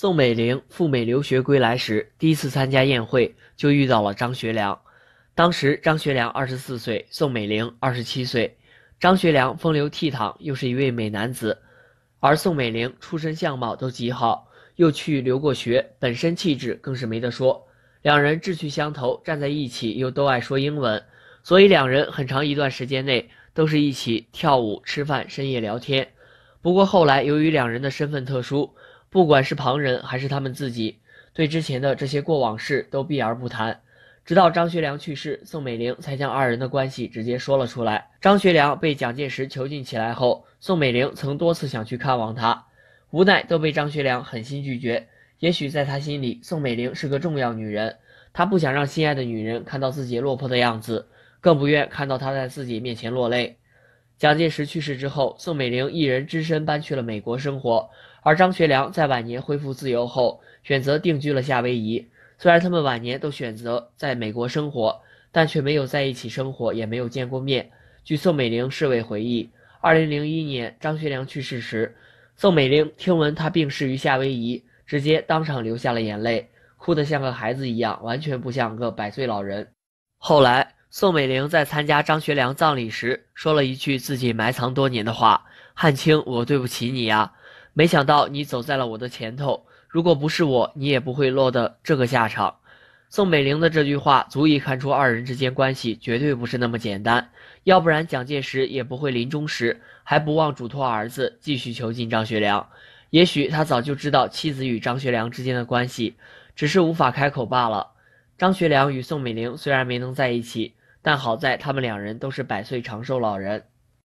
宋美龄赴美留学归来时，第一次参加宴会就遇到了张学良。当时张学良二十四岁，宋美龄二十七岁。张学良风流倜傥，又是一位美男子，而宋美龄出身相貌都极好，又去留过学，本身气质更是没得说。两人志趣相投，站在一起又都爱说英文，所以两人很长一段时间内都是一起跳舞、吃饭、深夜聊天。不过后来由于两人的身份特殊。不管是旁人还是他们自己，对之前的这些过往事都避而不谈。直到张学良去世，宋美龄才将二人的关系直接说了出来。张学良被蒋介石囚禁起来后，宋美龄曾多次想去看望他，无奈都被张学良狠心拒绝。也许在他心里，宋美龄是个重要女人，他不想让心爱的女人看到自己落魄的样子，更不愿看到她在自己面前落泪。蒋介石去世之后，宋美龄一人只身搬去了美国生活。而张学良在晚年恢复自由后，选择定居了夏威夷。虽然他们晚年都选择在美国生活，但却没有在一起生活，也没有见过面。据宋美龄侍卫回忆，2001年张学良去世时，宋美龄听闻他病逝于夏威夷，直接当场流下了眼泪，哭得像个孩子一样，完全不像个百岁老人。后来，宋美龄在参加张学良葬礼时，说了一句自己埋藏多年的话：“汉卿，我对不起你啊。”没想到你走在了我的前头，如果不是我，你也不会落得这个下场。宋美龄的这句话足以看出二人之间关系绝对不是那么简单，要不然蒋介石也不会临终时还不忘嘱托儿子继续囚禁张学良。也许他早就知道妻子与张学良之间的关系，只是无法开口罢了。张学良与宋美龄虽然没能在一起，但好在他们两人都是百岁长寿老人。